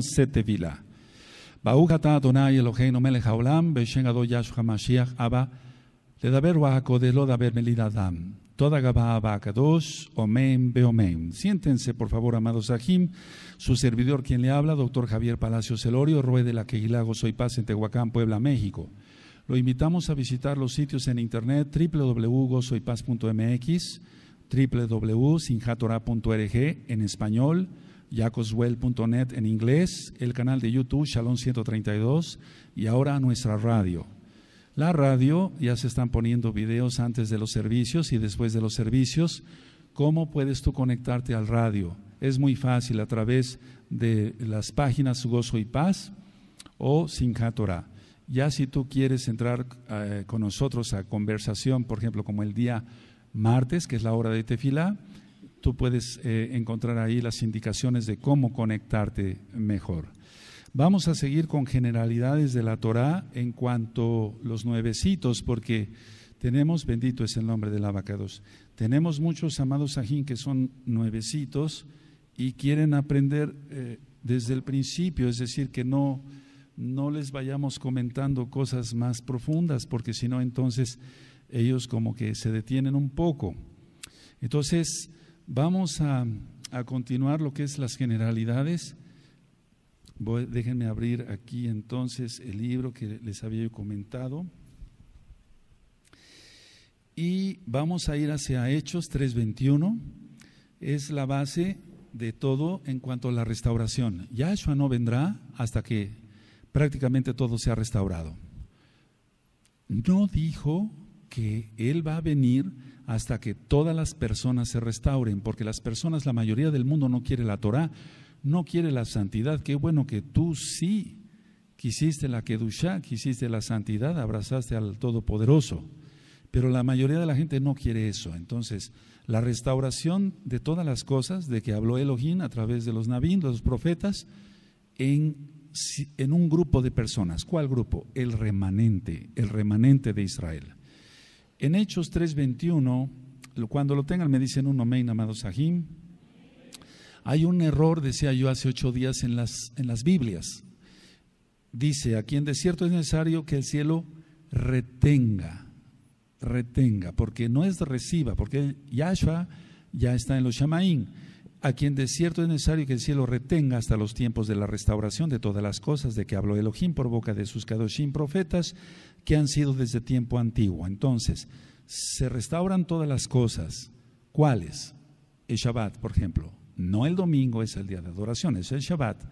sete vila. Baújata Adonai Eloheinu Melech Haolam, Beshen Ado Yahshua Mashiach Abba, Ledaber de Lodaber Melidadam. Toda Gabá Abacados, Omen Beomen. Siéntense, por favor, amados Ajim. Su servidor, quien le habla, doctor Javier Palacio Celorio, Rue de la Quejilago, Soy Paz, en Tehuacán, Puebla, México. Lo invitamos a visitar los sitios en internet www.gozoypaz.mx, www.sinjatora.org en español, jacoswell.net en inglés, el canal de YouTube Shalom 132 y ahora nuestra radio. La radio, ya se están poniendo videos antes de los servicios y después de los servicios. ¿Cómo puedes tú conectarte al radio? Es muy fácil a través de las páginas Gozo y Paz o Sin Ya si tú quieres entrar eh, con nosotros a conversación, por ejemplo, como el día martes, que es la hora de Tefila tú puedes eh, encontrar ahí las indicaciones de cómo conectarte mejor. Vamos a seguir con generalidades de la Torá en cuanto a los nuevecitos, porque tenemos, bendito es el nombre del abacados, tenemos muchos amados ajín que son nuevecitos y quieren aprender eh, desde el principio, es decir, que no les vayamos comentando cosas más profundas, porque si no, entonces ellos como que se detienen un poco. Entonces, Vamos a, a continuar lo que es las generalidades. Voy, déjenme abrir aquí entonces el libro que les había comentado. Y vamos a ir hacia Hechos 3.21. Es la base de todo en cuanto a la restauración. Yahshua no vendrá hasta que prácticamente todo sea restaurado. No dijo que Él va a venir hasta que todas las personas se restauren, porque las personas, la mayoría del mundo no quiere la Torah, no quiere la santidad. Qué bueno que tú sí quisiste la Kedushá, quisiste la santidad, abrazaste al Todopoderoso. Pero la mayoría de la gente no quiere eso. Entonces, la restauración de todas las cosas de que habló Elohim a través de los Nabín, los profetas, en un grupo de personas. ¿Cuál grupo? El remanente, el remanente de Israel. En Hechos 3:21, cuando lo tengan me dicen un amén, amado Sahim. Hay un error, decía yo hace ocho días, en las, en las Biblias. Dice, quien de cierto es necesario que el cielo retenga, retenga, porque no es reciba, porque Yahshua ya está en los Shamaín. quien de desierto es necesario que el cielo retenga hasta los tiempos de la restauración de todas las cosas de que habló Elohim por boca de sus Kadoshim profetas, que han sido desde tiempo antiguo. Entonces, se restauran todas las cosas. ¿Cuáles? El Shabbat, por ejemplo. No el domingo es el día de adoración, es el Shabbat.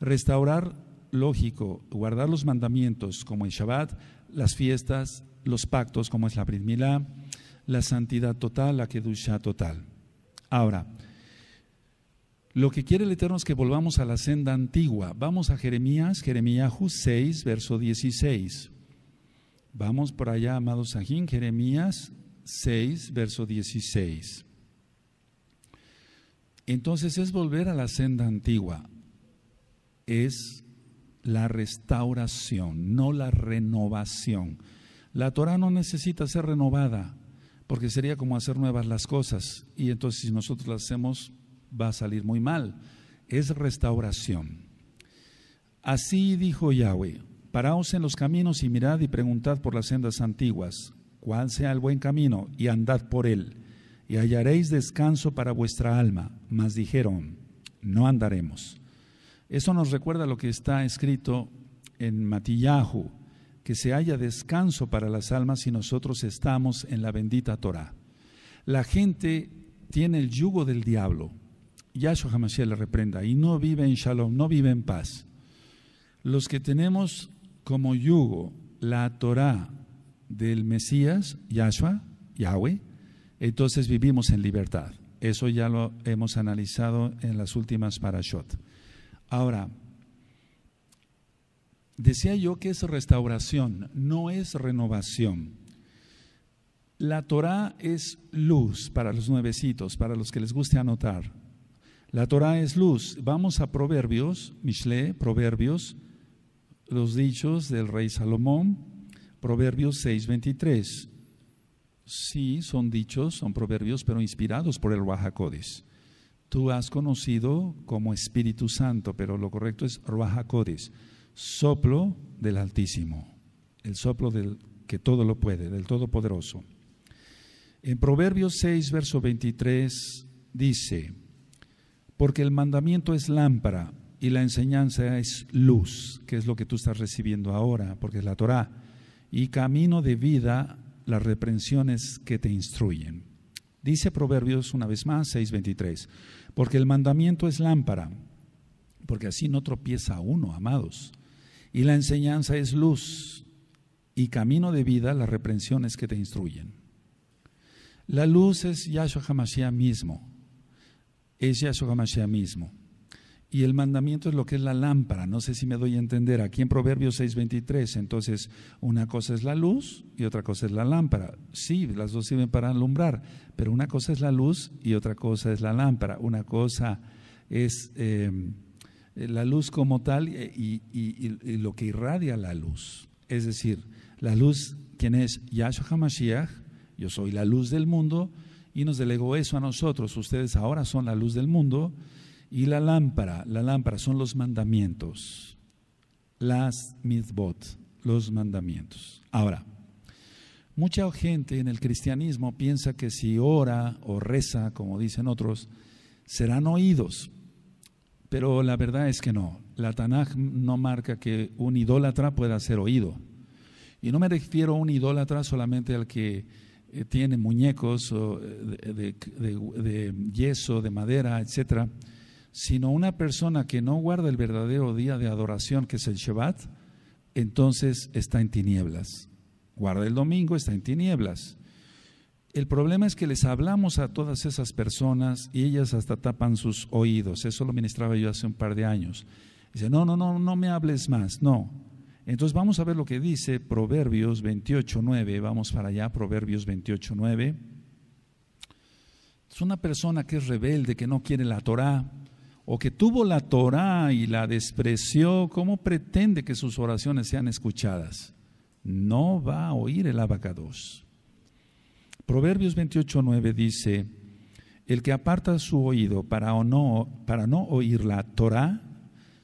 Restaurar, lógico, guardar los mandamientos como el Shabbat, las fiestas, los pactos como es la Brit la santidad total, la Kedusha total. Ahora, lo que quiere el Eterno es que volvamos a la senda antigua. Vamos a Jeremías, Jeremías 6, verso 16. Vamos por allá, amados Sajín, Jeremías 6, verso 16. Entonces es volver a la senda antigua, es la restauración, no la renovación. La Torah no necesita ser renovada, porque sería como hacer nuevas las cosas, y entonces si nosotros las hacemos va a salir muy mal. Es restauración. Así dijo Yahweh, Paraos en los caminos y mirad y preguntad por las sendas antiguas, cuál sea el buen camino, y andad por él, y hallaréis descanso para vuestra alma. Mas dijeron, no andaremos. Eso nos recuerda lo que está escrito en Matillahu, que se haya descanso para las almas si nosotros estamos en la bendita Torah. La gente tiene el yugo del diablo, Yahshua Hamashiach le reprenda, y no vive en shalom, no vive en paz. Los que tenemos como yugo la Torá del Mesías, Yahshua, Yahweh, entonces vivimos en libertad. Eso ya lo hemos analizado en las últimas parashot. Ahora, decía yo que es restauración, no es renovación. La Torá es luz para los nuevecitos, para los que les guste anotar. La Torá es luz. Vamos a Proverbios, Mishle, Proverbios los dichos del rey Salomón, Proverbios 6:23. Sí, son dichos, son proverbios, pero inspirados por el Ruajacodes. Tú has conocido como Espíritu Santo, pero lo correcto es Ruajacodes, soplo del Altísimo, el soplo del que todo lo puede, del Todopoderoso. En Proverbios 6, verso 23 dice, porque el mandamiento es lámpara y la enseñanza es luz, que es lo que tú estás recibiendo ahora, porque es la Torah. Y camino de vida, las reprensiones que te instruyen. Dice Proverbios una vez más, 6:23, porque el mandamiento es lámpara, porque así no tropieza uno, amados. Y la enseñanza es luz y camino de vida, las reprensiones que te instruyen. La luz es Yahshua HaMashiach mismo, es Yahshua HaMashiach mismo. Y el mandamiento es lo que es la lámpara. No sé si me doy a entender. Aquí en Proverbios 6:23, entonces una cosa es la luz y otra cosa es la lámpara. Sí, las dos sirven para alumbrar, pero una cosa es la luz y otra cosa es la lámpara. Una cosa es em, la luz como tal eh, y, y, lo que irradia la luz. Es decir, la luz, quien es Yahshua HaMashiach, yo soy la luz del mundo, y nos delegó eso a nosotros. Ustedes ahora son la luz del mundo y la lámpara, la lámpara son los mandamientos, las mitzvot, los mandamientos. Ahora, mucha gente en el cristianismo piensa que si ora o reza, como dicen otros, serán oídos. Pero la verdad es que no. La Tanaj no marca que un idólatra pueda ser oído. Y no me refiero a un idólatra solamente al que eh, tiene muñecos eh, de, de yeso, de madera, etcétera sino una persona que no guarda el verdadero día de adoración, que es el Shabbat, entonces está en tinieblas. Guarda el domingo, está en tinieblas. El problema es que les hablamos a todas esas personas y ellas hasta tapan sus oídos. Eso lo ministraba yo hace un par de años. Dice, no, no, no, no me hables más, no. Entonces vamos a ver lo que dice Proverbios 28.9. Vamos para allá, Proverbios 28.9. Es una persona que es rebelde, que no quiere la Torah, o que tuvo la Torá y la despreció, ¿cómo pretende que sus oraciones sean escuchadas? No va a oír el abacados. Proverbios 28.9 dice, el que aparta su oído para, no, para no oír la Torá,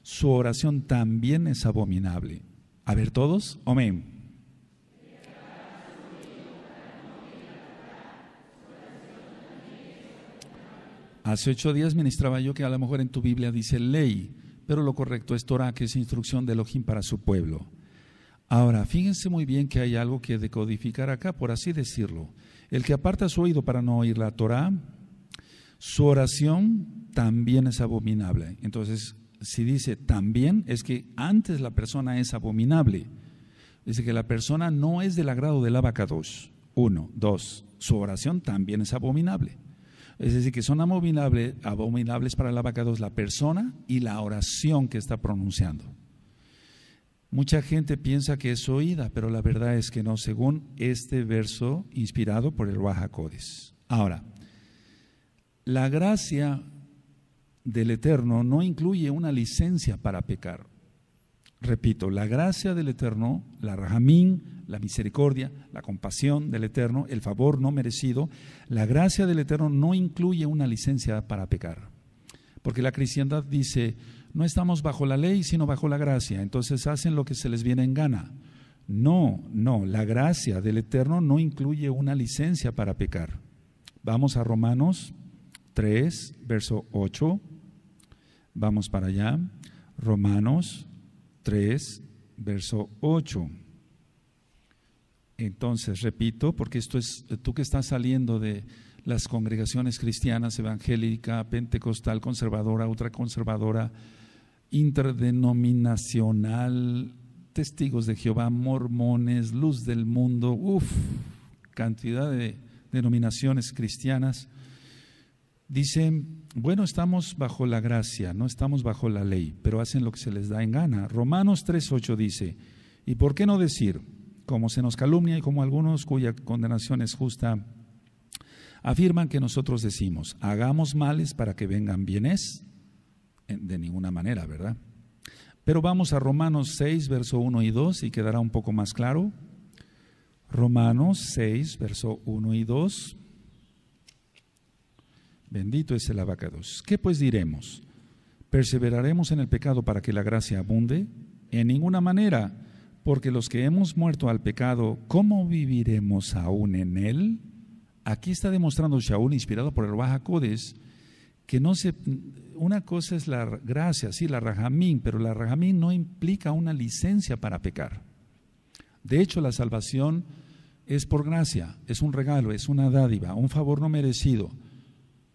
su oración también es abominable. A ver todos, amén. Hace ocho días ministraba yo que a lo mejor en tu Biblia dice ley, pero lo correcto es Torah, que es instrucción de Elohim para su pueblo. Ahora, fíjense muy bien que hay algo que decodificar acá, por así decirlo. El que aparta su oído para no oír la Torah, su oración también es abominable. Entonces, si dice también, es que antes la persona es abominable. Dice que la persona no es del agrado de vaca dos, Uno, dos, su oración también es abominable. Es decir, que son abominables, abominables para el abacado la persona y la oración que está pronunciando. Mucha gente piensa que es oída, pero la verdad es que no, según este verso inspirado por el Ruajacodis. Ahora, la gracia del Eterno no incluye una licencia para pecar repito, la gracia del Eterno, la rajamín, la misericordia, la compasión del Eterno, el favor no merecido, la gracia del Eterno no incluye una licencia para pecar. Porque la cristiandad dice, no estamos bajo la ley, sino bajo la gracia, entonces hacen lo que se les viene en gana. No, no, la gracia del Eterno no incluye una licencia para pecar. Vamos a Romanos 3, verso 8. Vamos para allá. Romanos 3, verso 8. Entonces, repito, porque esto es, tú que estás saliendo de las congregaciones cristianas, evangélica, pentecostal, conservadora, ultraconservadora, interdenominacional, testigos de Jehová, mormones, luz del mundo, uff, cantidad de denominaciones cristianas Dice, bueno, estamos bajo la gracia, no estamos bajo la ley, pero hacen lo que se les da en gana. Romanos 3.8 dice, ¿y por qué no decir, como se nos calumnia y como algunos cuya condenación es justa, afirman que nosotros decimos, hagamos males para que vengan bienes? De ninguna manera, ¿verdad? Pero vamos a Romanos 6, verso 1 y 2 y quedará un poco más claro. Romanos 6, verso 1 y 2. Bendito es el abacados. ¿Qué pues diremos? ¿Perseveraremos en el pecado para que la gracia abunde? En ninguna manera, porque los que hemos muerto al pecado, ¿cómo viviremos aún en él? Aquí está demostrando Shaul, inspirado por el Baja que no se, una cosa es la gracia, sí, la rajamín, pero la rajamín no implica una licencia para pecar. De hecho, la salvación es por gracia, es un regalo, es una dádiva, un favor no merecido.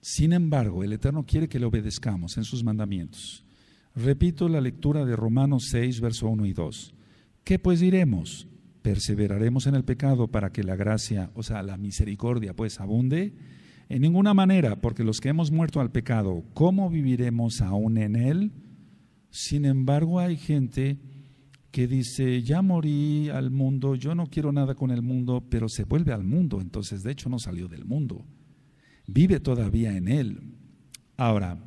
Sin embargo, el Eterno quiere que le obedezcamos en sus mandamientos. Repito la lectura de Romanos 6, verso 1 y 2. ¿Qué pues diremos? ¿Perseveraremos en el pecado para que la gracia, o sea, la misericordia, pues abunde? En ninguna manera, porque los que hemos muerto al pecado, ¿cómo viviremos aún en él? Sin embargo, hay gente que dice, ya morí al mundo, yo no quiero nada con el mundo, pero se vuelve al mundo, entonces de hecho no salió del mundo vive todavía en él. Ahora,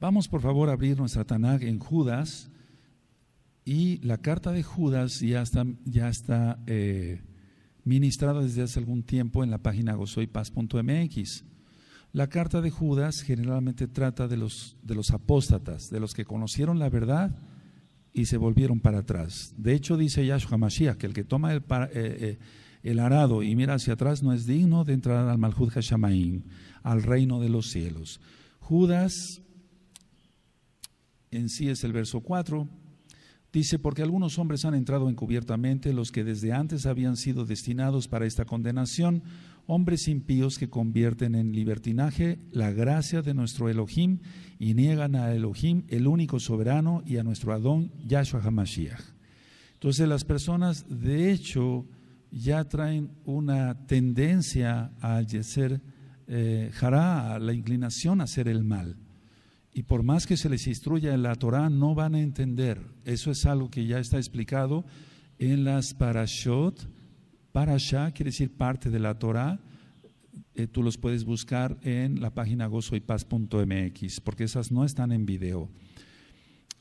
vamos por favor a abrir nuestra tanag en Judas y la carta de Judas ya está, ya está eh, ministrada desde hace algún tiempo en la página gozoypaz.mx. La carta de Judas generalmente trata de los, de los apóstatas, de los que conocieron la verdad y se volvieron para atrás. De hecho, dice Yahshua Mashiach que el que toma el, eh, eh, el arado y mira hacia atrás, no es digno de entrar al Malhud Hashamaim, al reino de los cielos. Judas, en sí es el verso 4, dice, porque algunos hombres han entrado encubiertamente, los que desde antes habían sido destinados para esta condenación, hombres impíos que convierten en libertinaje la gracia de nuestro Elohim y niegan a Elohim, el único soberano, y a nuestro Adón, Yahshua Hamashiach. Entonces las personas, de hecho, ya traen una tendencia a ser eh, jara, hará, la inclinación a hacer el mal. Y por más que se les instruya en la Torah, no van a entender. Eso es algo que ya está explicado en las parashot. Parashá quiere decir parte de la Torah. Eh, tú los puedes buscar en la página gozoypaz.mx, porque esas no están en video.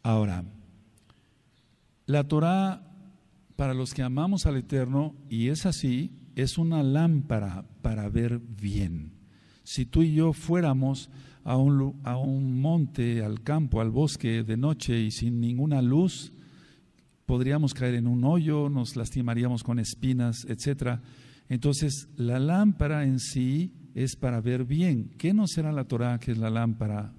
Ahora, la Torah para los que amamos al Eterno, y es así, es una lámpara para ver bien. Si tú y yo fuéramos a un, monte, al campo, al bosque de noche y sin ninguna luz, podríamos caer en un hoyo, nos lastimaríamos con espinas, etc. Entonces, la lámpara en sí es para ver bien. ¿Qué no será la Torah que es la lámpara?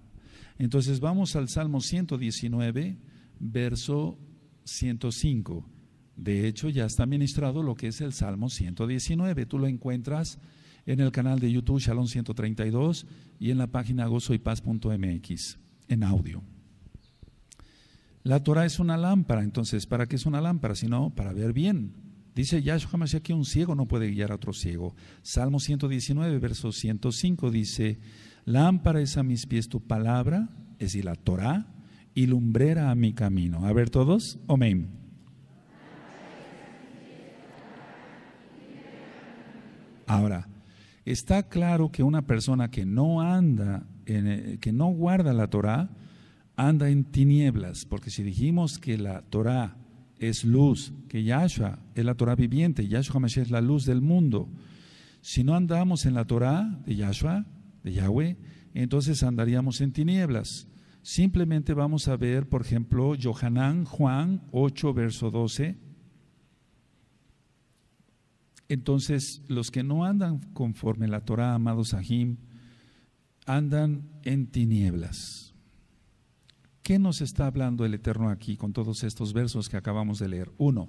Entonces, vamos al Salmo 119, verso 105. De hecho, ya está ministrado lo que es el Salmo 119. Tú lo encuentras en el canal de YouTube Shalom 132 y en la página gozoypaz.mx, en audio. La Torah es una lámpara, entonces, ¿para qué es una lámpara? Sino para ver bien. Dice Yahshua Mashiach que un ciego no puede guiar a otro ciego. Salmo 119, verso 105 dice, lámpara es a mis pies tu palabra, es decir, la Torah, y lumbrera a mi camino. A ver todos, amén. Ahora, está claro que una persona que no anda, en, eh, que no guarda la Torah, anda en tinieblas, porque si dijimos que la Torah es luz, que Yahshua es la Torah viviente, Yahshua es la luz del mundo, si no andamos en la Torah de Yahshua, de Yahweh, entonces andaríamos en tinieblas. Simplemente vamos a ver, por ejemplo, Johanán, Juan 8, verso 12 entonces, los que no andan conforme la Torah, amados Sahim, andan en tinieblas. ¿Qué nos está hablando el Eterno aquí con todos estos versos que acabamos de leer? Uno,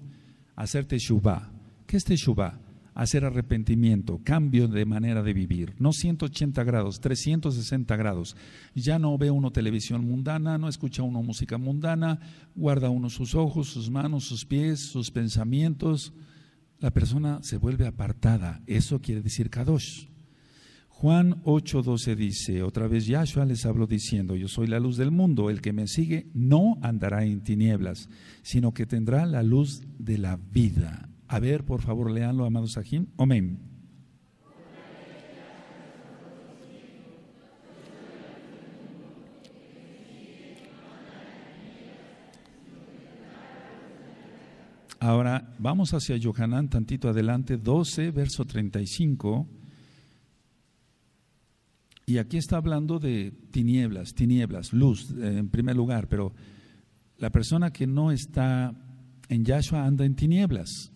hacer teshuvah. ¿Qué es teshuvah? Hacer arrepentimiento, cambio de manera de vivir. No 180 grados, 360 grados. Ya no ve uno televisión mundana, no escucha uno música mundana, guarda uno sus ojos, sus manos, sus pies, sus pensamientos, la persona se vuelve apartada. Eso quiere decir Kadosh. Juan 8:12 dice, otra vez Yahshua les habló diciendo, yo soy la luz del mundo, el que me sigue no andará en tinieblas, sino que tendrá la luz de la vida. A ver, por favor, leanlo, amados Sahim, Amén. Ahora vamos hacia Yohanan tantito adelante, 12, verso 35. Y aquí está hablando de tinieblas, tinieblas, luz eh, en primer lugar, pero la persona que no está en Yahshua anda en tinieblas.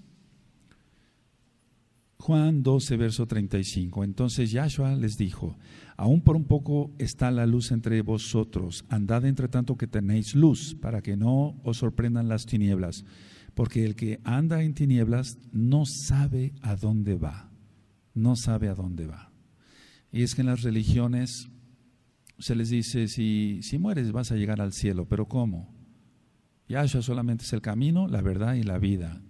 Juan 12, verso 35. Entonces Yahshua les dijo, aún por un poco está la luz entre vosotros, andad entre tanto que tenéis luz, para que no os sorprendan las tinieblas porque el que anda en tinieblas no sabe a dónde va, no sabe a dónde va. Y es que en las religiones se les dice, si, si mueres vas a llegar al cielo, pero ¿cómo? Yahshua solamente es el camino, la verdad y la vida.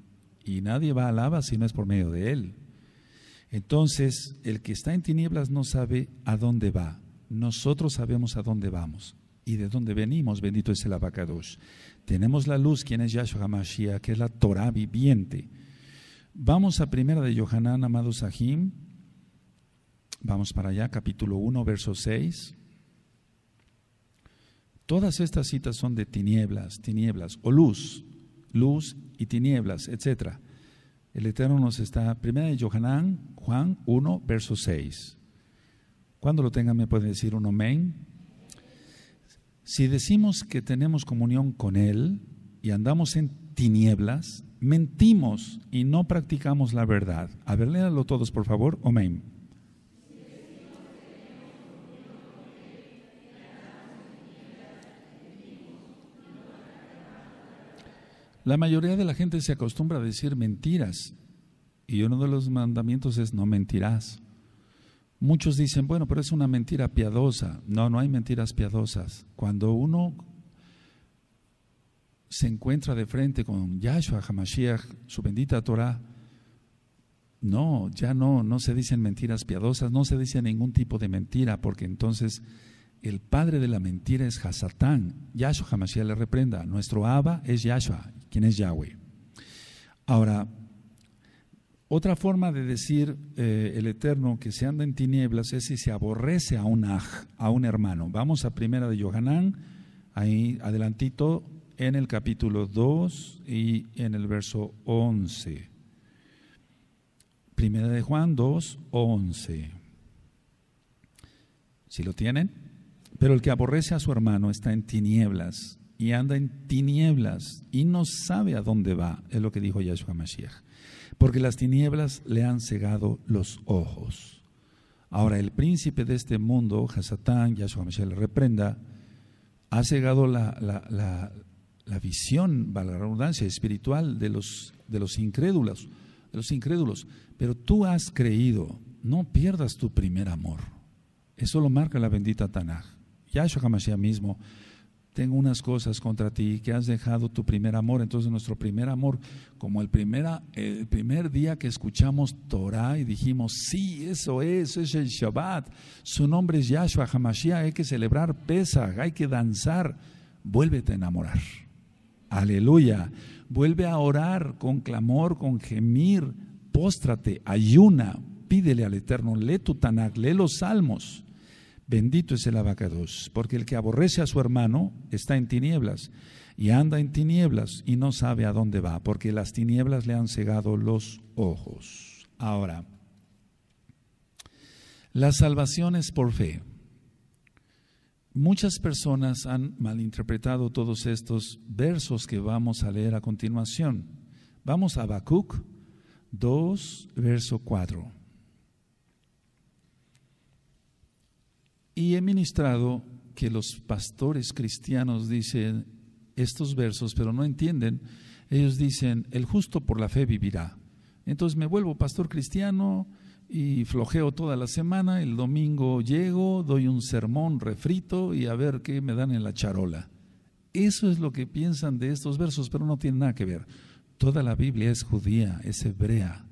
Y nadie va al lava si no es por medio de él. Entonces, el que está en tinieblas no sabe a dónde va. Nosotros sabemos a dónde vamos y de dónde venimos, bendito es el abacadosh. Tenemos la luz, quien es Yahshua HaMashiach, que es la Torah viviente. Vamos a primera de Yohanan, amado Sahim. Vamos para allá, capítulo 1, verso 6. Todas estas citas son de tinieblas, tinieblas, o luz, luz y tinieblas, etc. El Eterno nos está, primera de Yohanan, Juan 1, verso 6. Cuando lo tengan, me pueden decir un amén. Si decimos que tenemos comunión con Él y andamos en tinieblas, mentimos y no practicamos la verdad. A ver, léanlo todos, por favor. Amén. La mayoría de la gente se acostumbra a decir mentiras y uno de los mandamientos es no mentirás. Muchos dicen, bueno, pero es una mentira piadosa. No, no hay mentiras piadosas. Cuando uno se encuentra de frente con Yahshua Hamashiach, su bendita Torah, no, ya no, no se dicen mentiras piadosas, no se dice ningún tipo de mentira, porque entonces el padre de la mentira es Hasatán. Yahshua Hamashiach le reprenda. Nuestro Abba es Yahshua, quien es Yahweh. Ahora, otra forma de decir eh, el Eterno que se anda en tinieblas es si se aborrece a un, a un hermano. Vamos a primera de Yohanan, ahí adelantito, en el capítulo 2 y en el verso 11. Primera de Juan 2, 11. Si lo tienen? Pero el que aborrece a su hermano está en tinieblas y anda en tinieblas y no sabe a dónde va, es lo que dijo Yahshua Mashiach porque las tinieblas le han cegado los ojos. Ahora el príncipe de este mundo, Hasatán, Yahshua Mashiach le reprenda, ha cegado la, visión, la redundancia, espiritual de los, de los incrédulos, de los incrédulos. Pero tú has creído, no pierdas tu primer amor. Eso lo marca la bendita Tanaj. Yahshua Hamashiach mismo tengo unas cosas contra ti, que has dejado tu primer amor. Entonces nuestro primer amor, como el, primera, el primer día que escuchamos Torah y dijimos, sí, eso es, es el Shabbat, su nombre es Yahshua Hamashiach, hay que celebrar Pesach, hay que danzar, vuélvete a enamorar. Aleluya. Vuelve a orar con clamor, con gemir, póstrate, ayuna, pídele al Eterno, lee tu Tanakh, lee los salmos. Bendito es el abacados, porque el que aborrece a su hermano está en tinieblas y anda en tinieblas y no sabe a dónde va, porque las tinieblas le han cegado los ojos. Ahora, la salvación es por fe. Muchas personas han malinterpretado todos estos versos que vamos a leer a continuación. Vamos a Habacuc 2, verso 4. Y he ministrado que los pastores cristianos dicen estos versos, pero no entienden. Ellos dicen, el justo por la fe vivirá. Entonces me vuelvo pastor cristiano y flojeo toda la semana, el domingo llego, doy un sermón refrito y a ver qué me dan en la charola. Eso es lo que piensan de estos versos, pero no tienen nada que ver. Toda la Biblia es judía, es hebrea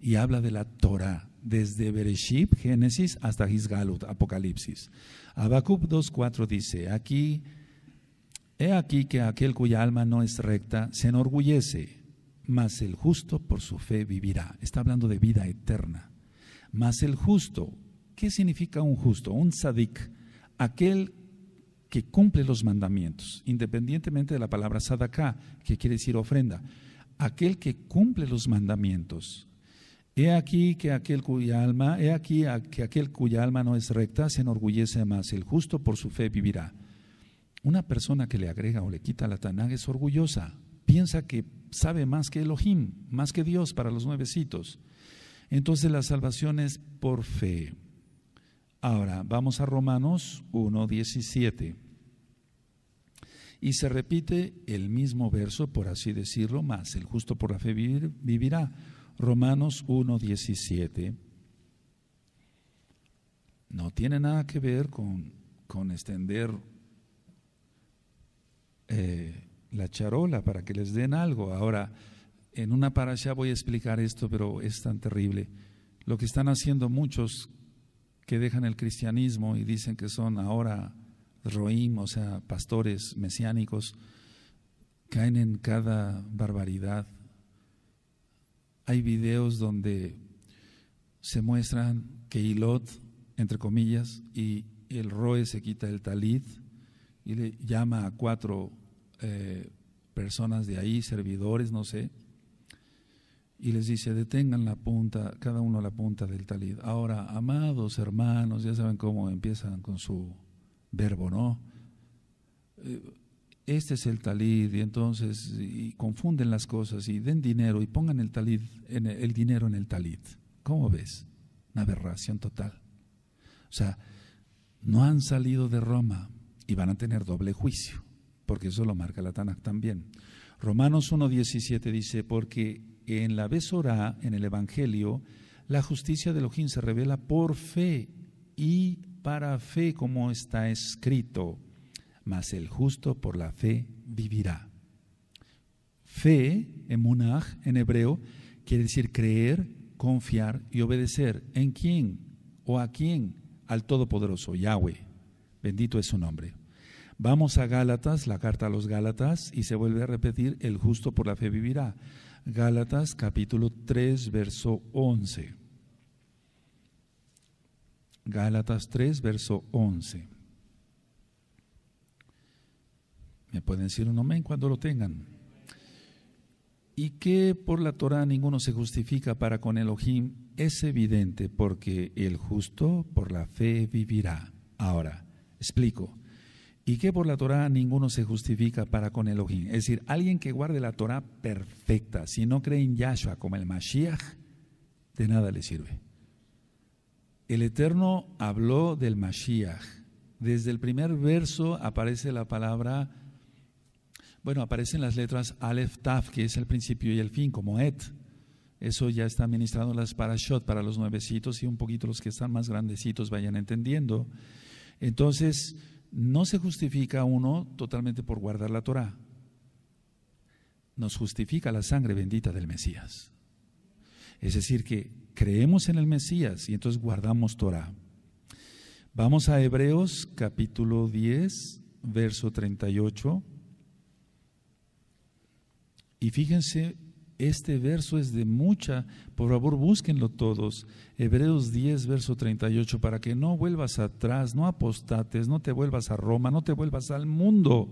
y habla de la Torah desde Bereshit, Génesis, hasta Hisgalut, Apocalipsis. Habacuc 2.4 dice, aquí, he aquí que aquel cuya alma no es recta se enorgullece, mas el justo por su fe vivirá. Está hablando de vida eterna. Mas el justo, ¿qué significa un justo? Un sadik, aquel que cumple los mandamientos, independientemente de la palabra sadaka, que quiere decir ofrenda, aquel que cumple los mandamientos He aquí que aquel cuya alma, he aquí que aquel cuya alma no es recta se enorgullece más, el justo por su fe vivirá. Una persona que le agrega o le quita la Tanag es orgullosa, piensa que sabe más que Elohim, más que Dios para los nuevecitos. Entonces la salvación es por fe. Ahora, vamos a Romanos 1.17. Y se repite el mismo verso, por así decirlo, más el justo por la fe vivirá. Romanos 1.17 no tiene nada que ver con, extender eh, la charola para que les den algo. Ahora, en una parasha voy a explicar esto, pero es tan terrible. Lo que están haciendo muchos que dejan el cristianismo y dicen que son ahora roim, o sea, pastores mesiánicos, caen en cada barbaridad hay videos donde se muestran que Ilot, entre comillas, y el Roe se quita el talid y le llama a cuatro eh, personas de ahí, servidores, no sé, y les dice, detengan la punta, cada uno la punta del talid. Ahora, amados hermanos, ya saben cómo empiezan con su verbo, ¿no? Eh, este es el talid, y entonces confunden las cosas y den dinero y pongan el, talid, en e, el, dinero en el talid. ¿Cómo ves? Una aberración total. O sea, no han salido de Roma y van a tener doble juicio, porque eso lo marca la Tanakh también. Romanos 1.17 dice, porque en la Besorá, en el Evangelio, la justicia de Elohim se revela por fe y para fe, como está escrito mas el justo por la fe vivirá. Fe, en munach en hebreo, quiere decir creer, confiar y obedecer. ¿En quién o a quién? Al Todopoderoso, Yahweh. Bendito es su nombre. Vamos a Gálatas, la carta a los Gálatas, y se vuelve a repetir, el justo por la fe vivirá. Gálatas capítulo 3, verso 11. Gálatas 3, verso 11. Me pueden decir un amén cuando lo tengan. Y que por la Torah ninguno se justifica para con Elohim es evidente porque el justo por la fe vivirá. Ahora, explico. Y que por la Torah ninguno se justifica para con Elohim. Es decir, alguien que guarde la Torah perfecta, si no cree en Yahshua como el Mashiach, de nada le sirve. El Eterno habló del Mashiach. Desde el primer verso aparece la palabra bueno, aparecen las letras Alef, Taf, que es el principio y el fin, como Et. Eso ya está administrado en las parashot para los nuevecitos y un poquito los que están más grandecitos vayan entendiendo. Entonces, no se justifica uno totalmente por guardar la Torah. Nos justifica la sangre bendita del Mesías. Es decir, que creemos en el Mesías y entonces guardamos Torah. Vamos a Hebreos capítulo 10, verso 38. Y fíjense, este verso es de mucha, por favor búsquenlo todos, Hebreos 10, verso 38, para que no vuelvas atrás, no apostates, no te vuelvas a Roma, no te vuelvas al mundo,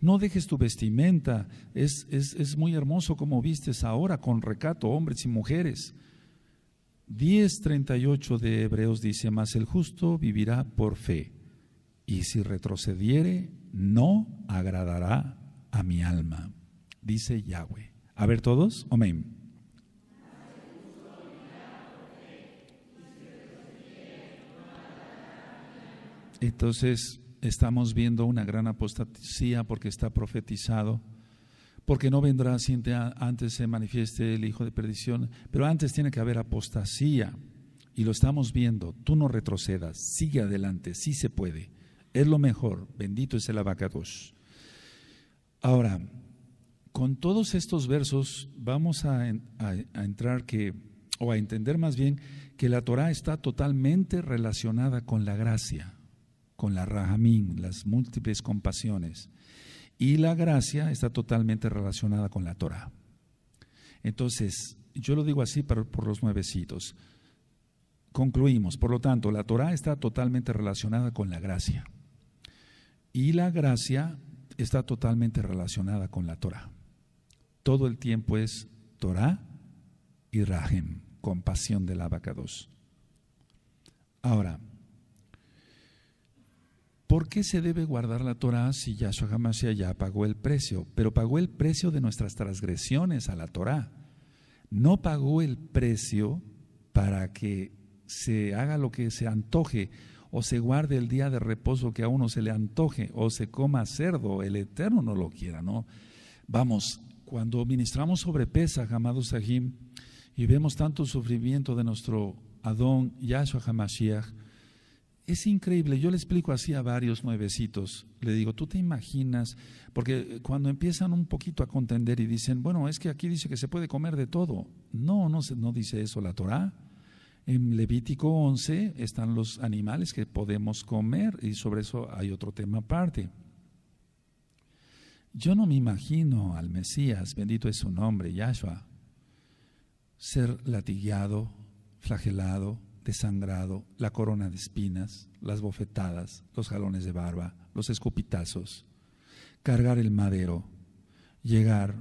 no dejes tu vestimenta, es, es, muy hermoso como vistes ahora con recato, hombres y mujeres. 10, 38 de Hebreos dice, mas el justo vivirá por fe, y si retrocediere, no agradará a mi alma dice Yahweh. A ver todos, amén. Entonces estamos viendo una gran apostasía porque está profetizado, porque no vendrá sin antes se manifieste el hijo de perdición, pero antes tiene que haber apostasía y lo estamos viendo. Tú no retrocedas, sigue adelante, sí se puede. Es lo mejor. Bendito es el abacados. Ahora, con todos estos versos vamos a, entrar que, o a entender más bien, que la Torah está totalmente relacionada con la gracia, con la rahamín, las múltiples compasiones. Y la gracia está totalmente relacionada con la Torah. Entonces, yo lo digo así por, por los nuevecitos. Concluimos, por lo tanto, la Torah está totalmente relacionada con la gracia. Y la gracia está totalmente relacionada con la Torah todo el tiempo es Torah y Rahem, compasión del abacados. Ahora, ¿por qué se debe guardar la Torah si Yahshua Hamashiach ya pagó el precio? Pero pagó el precio de nuestras transgresiones a la Torah. No pagó el precio para que se haga lo que se antoje o se guarde el día de reposo que a uno se le antoje o se coma cerdo, el Eterno no lo quiera, ¿no? Vamos, cuando ministramos sobre pesa amados Sahim, y vemos tanto sufrimiento de nuestro Adón Yahshua Hamashiach, es increíble. Yo le explico así a varios nuevecitos. Le digo, ¿tú te imaginas? Porque cuando empiezan un poquito a contender y dicen, bueno, es que aquí dice que se puede comer de todo. No, no, no dice eso la Torah. En Levítico 11 están los animales que podemos comer y sobre eso hay otro tema aparte. Yo no me imagino al Mesías, bendito es su nombre, Yahshua, ser latigueado, flagelado, desangrado, la corona de espinas, las bofetadas, los jalones de barba, los escupitazos, cargar el madero, llegar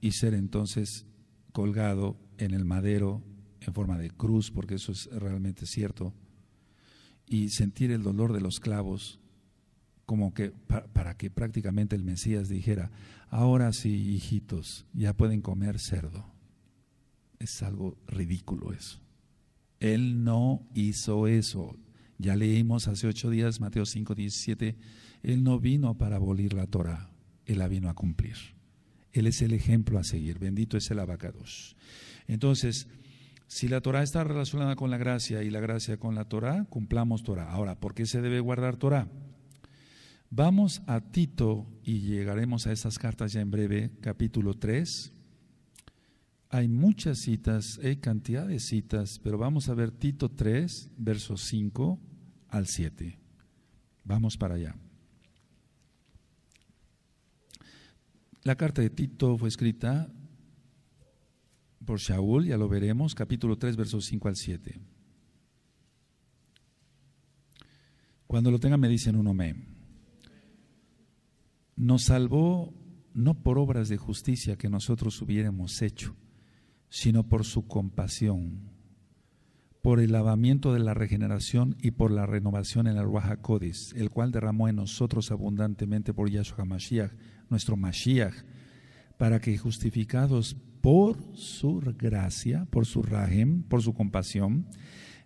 y ser entonces colgado en el madero en forma de cruz, porque eso es realmente cierto, y sentir el dolor de los clavos, como que para que prácticamente el Mesías dijera, ahora sí, hijitos, ya pueden comer cerdo. Es algo ridículo eso. Él no hizo eso. Ya leímos hace ocho días Mateo 5, 17, Él no vino para abolir la Torah, Él la vino a cumplir. Él es el ejemplo a seguir, bendito es el abacados. Entonces, si la Torah está relacionada con la gracia y la gracia con la Torah, cumplamos Torah. Ahora, ¿por qué se debe guardar Torah? Vamos a Tito y llegaremos a esas cartas ya en breve, capítulo 3. Hay muchas citas, hay cantidad de citas, pero vamos a ver Tito 3, versos 5 al 7. Vamos para allá. La carta de Tito fue escrita por Shaul, ya lo veremos, capítulo 3, versos 5 al 7. Cuando lo tengan me dicen un amén nos salvó no por obras de justicia que nosotros hubiéramos hecho, sino por su compasión, por el lavamiento de la regeneración y por la renovación en el Ruach el cual derramó en nosotros abundantemente por Yahshua Mashiach, nuestro Mashiach, para que justificados por su gracia, por su Rahem, por su compasión,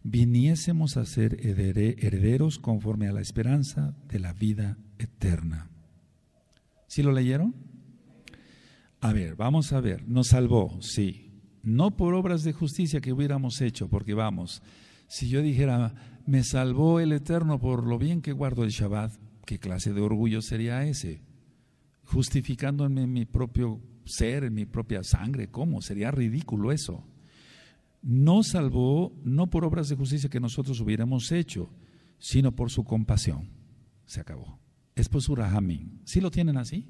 viniésemos a ser herederos conforme a la esperanza de la vida eterna. ¿Sí lo leyeron? A ver, vamos a ver. Nos salvó, sí. No por obras de justicia que hubiéramos hecho, porque vamos, si yo dijera, me salvó el Eterno por lo bien que guardo el Shabbat, ¿qué clase de orgullo sería ese? Justificándome en mi propio ser, en mi propia sangre, ¿cómo? Sería ridículo eso. No salvó, no por obras de justicia que nosotros hubiéramos hecho, sino por su compasión. Se acabó es por su rajamin. ¿Sí lo tienen así?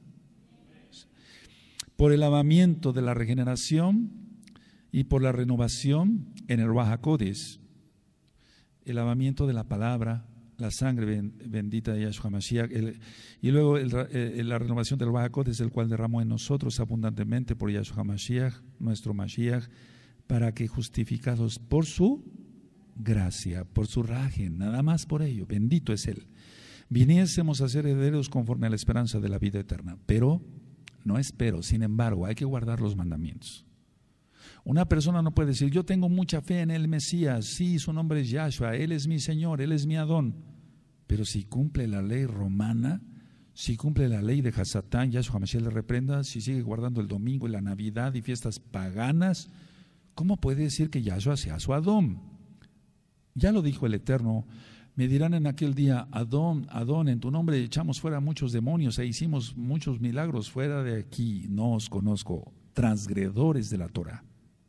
Por el lavamiento de la regeneración y por la renovación en el Rahakodis. El lavamiento de la palabra, la sangre bendita de Yahshua Mashiach. y luego eh, eh, la renovación del Rahakodis el cual derramó en nosotros abundantemente por Yahshua Mashiach, nuestro Mashiach, para que justificados por su gracia, por su rajen, nada más por ello. Bendito es Él viniésemos a ser herederos conforme a la esperanza de la vida eterna. Pero, no espero, sin embargo, hay que guardar los mandamientos. Una persona no puede decir, yo tengo mucha fe en el Mesías, sí, su nombre es Yahshua, Él es mi Señor, Él es mi Adón. Pero si cumple la ley romana, si cumple la ley de Hasatán, Yahshua Mesías le reprenda, si sigue guardando el domingo y la Navidad y fiestas paganas, ¿cómo puede decir que Yahshua sea su Adón? Ya lo dijo el Eterno me dirán en aquel día, Adón, Adón, en tu nombre echamos fuera muchos demonios e hicimos muchos milagros fuera de aquí. No os conozco, transgredores de la Torah.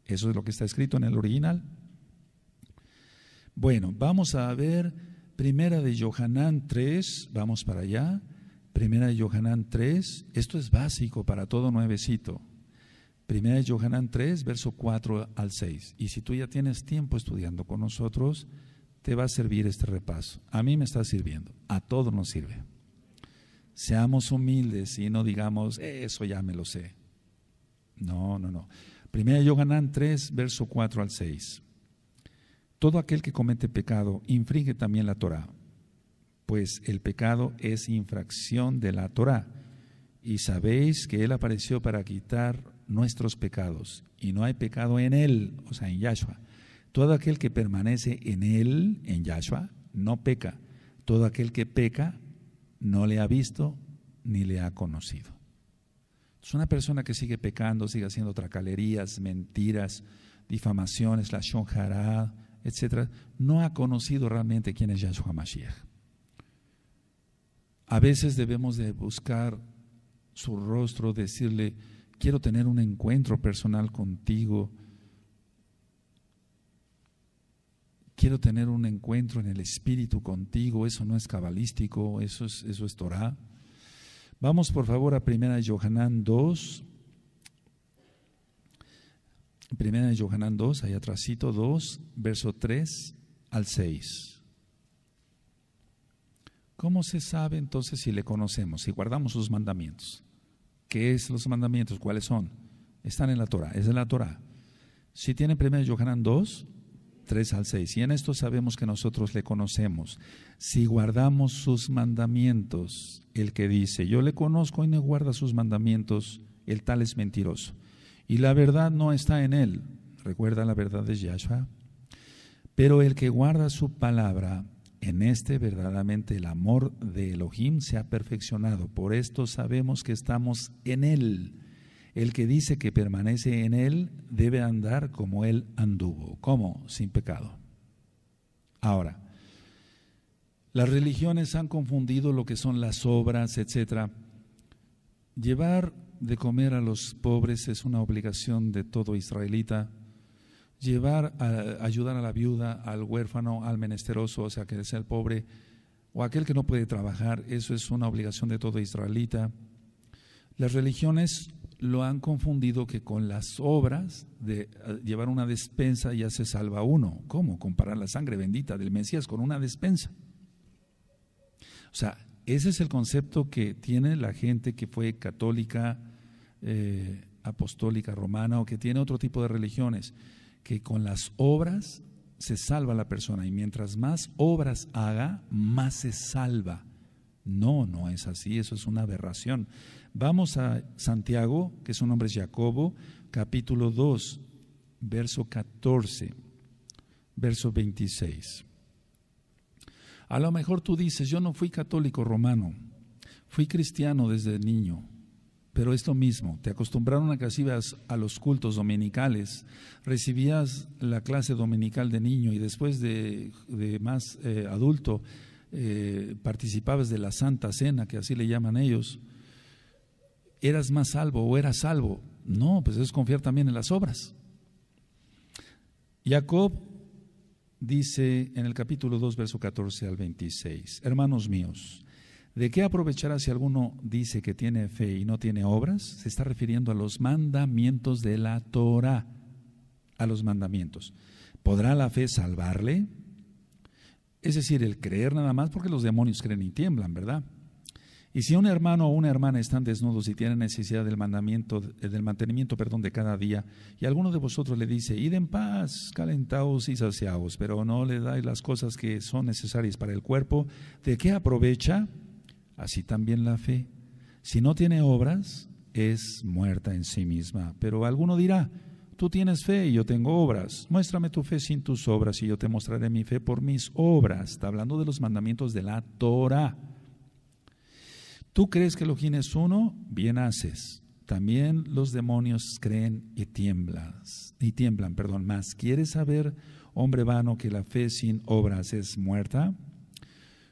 Eso es lo que está escrito en el original. Bueno, vamos a ver Primera de Johanán 3, vamos para allá. Primera de Johanán 3, esto es básico para todo nuevecito. Primera de Johanán 3, verso 4 al 6. Y si tú ya tienes tiempo estudiando con nosotros, te va a servir este repaso. A mí me está sirviendo, a todos nos sirve. Seamos humildes y no digamos, eso ya me lo sé. No, no, no. Primera Yohanan 3, verso 4 al 6. Todo aquel que comete pecado infringe también la Torah, pues el pecado es infracción de la Torah. Y sabéis que Él apareció para quitar nuestros pecados, y no hay pecado en Él, o sea, en Yahshua. Todo aquel que permanece en él, en Yahshua, no peca. Todo aquel que peca no le ha visto ni le ha conocido. Es una persona que sigue pecando, sigue haciendo tracalerías, mentiras, difamaciones, la shonjará, etc. No ha conocido realmente quién es Yahshua Mashiach. A veces debemos de buscar su rostro, decirle, quiero tener un encuentro personal contigo, quiero tener un encuentro en el espíritu contigo, eso no es cabalístico, eso es, eso es Torah. Vamos por favor a Primera Johanán 2. Primera Johanán 2, ahí atrásito 2, verso 3 al 6. ¿Cómo se sabe entonces si le conocemos, si guardamos sus mandamientos? ¿Qué es los mandamientos? ¿Cuáles son? Están en la Torah, es en la Torah. Si tiene 1 Johanán 2, 3 al 6. Y en esto sabemos que nosotros le conocemos. Si guardamos sus mandamientos, el que dice, yo le conozco y no guarda sus mandamientos, el tal es mentiroso. Y la verdad no está en él. Recuerda la verdad de Yahshua. Pero el que guarda su palabra, en este verdaderamente el amor de Elohim se ha perfeccionado. Por esto sabemos que estamos en él. El que dice que permanece en Él debe andar como Él anduvo. ¿Cómo? Sin pecado. Ahora, las religiones han confundido lo que son las obras, etc. Llevar de comer a los pobres es una obligación de todo israelita. Llevar a ayudar a la viuda, al huérfano, al menesteroso, o sea, que sea el pobre, o aquel que no puede trabajar, eso es una obligación de todo israelita. Las religiones lo han confundido que con las obras de eh, llevar una despensa ya se salva uno. ¿Cómo? Comparar la sangre bendita del Mesías con una despensa. O sea, ese es el concepto que tiene la gente que fue católica, eh, apostólica, romana o que tiene otro tipo de religiones, que con las obras se salva la persona y mientras más obras haga, más se salva. No, no es así, eso es una aberración. Vamos a Santiago, que su nombre es Jacobo, capítulo 2, verso 14, verso 26. A lo mejor tú dices, yo no fui católico romano, fui cristiano desde niño, pero esto mismo, te acostumbraron a que ibas a los cultos dominicales, recibías la clase dominical de niño y después de, más eh, adulto eh, participabas de la Santa Cena, que así le llaman ellos, eras más salvo o eras salvo. No, pues es confiar también en las obras. Jacob dice en el capítulo 2, verso 14 al 26, hermanos míos, ¿de qué aprovechará si alguno dice que tiene fe y no tiene obras? Se está refiriendo a los mandamientos de la Torah, a los mandamientos. ¿Podrá la fe salvarle? Es decir, el creer nada más porque los demonios creen y tiemblan, ¿verdad? Y si un hermano o una hermana están desnudos y tienen necesidad del, mandamiento, eh, del mantenimiento perdón, de cada día, y alguno de vosotros le dice, id en paz, calentaos y saciaos, pero no le dais las cosas que son necesarias para el cuerpo, ¿de qué aprovecha? Así también la fe. Si no tiene obras, es muerta en sí misma. Pero alguno dirá, tú tienes fe y yo tengo obras. Muéstrame tu fe sin tus obras y yo te mostraré mi fe por mis obras. Está hablando de los mandamientos de la Torah Tú crees que Elohim es uno, bien haces. También los demonios creen y tiemblas, y tiemblan, perdón, más. ¿Quieres saber, hombre vano, que la fe sin obras es muerta?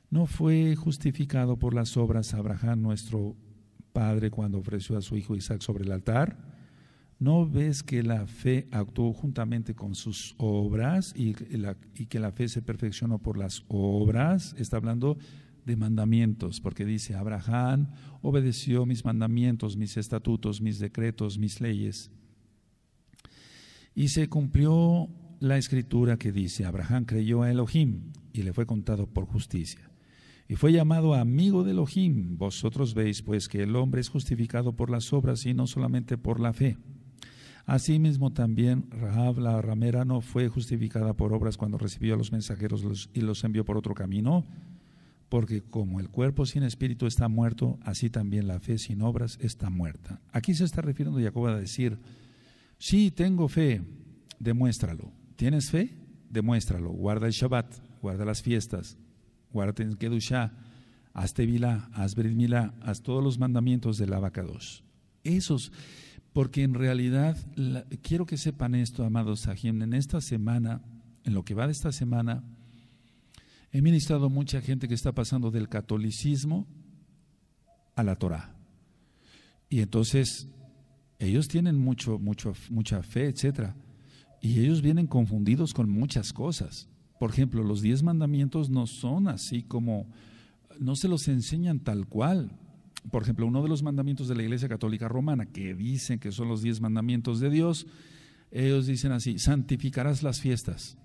¿No fue justificado por las obras Abraham nuestro padre cuando ofreció a su hijo Isaac sobre el altar? ¿No ves que la fe actuó juntamente con sus obras y, y, que la fe se perfeccionó por las obras? Está hablando de mandamientos, porque dice, Abraham obedeció mis mandamientos, mis estatutos, mis decretos, mis leyes. Y se cumplió la escritura que dice, Abraham creyó a Elohim y le fue contado por justicia. Y fue llamado amigo de Elohim. Vosotros veis pues que el hombre es justificado por las obras y no solamente por la fe. Asimismo también Rahab la ramera no fue justificada por obras cuando recibió a los mensajeros y los envió por otro camino porque como el cuerpo sin espíritu está muerto, así también la fe sin obras está muerta. Aquí se está refiriendo Jacob a decir, sí, tengo fe, demuéstralo. ¿Tienes fe? Demuéstralo. Guarda el Shabbat, guarda las fiestas, guarda el Kedushah, haz Tevilá, haz bridmilah, haz todos los mandamientos del abacados. Esos, porque en realidad, quiero que sepan esto, amados Sahim, en esta semana, en lo que va de esta semana, He ministrado mucha gente que está pasando del catolicismo a la Torah. Y entonces ellos tienen mucho, mucho, mucha fe, etcétera, y ellos vienen confundidos con muchas cosas. Por ejemplo, los diez mandamientos no son así como, no se los enseñan tal cual. Por ejemplo, uno de los mandamientos de la Iglesia Católica Romana, que dicen que son los diez mandamientos de Dios, ellos dicen así, santificarás las fiestas.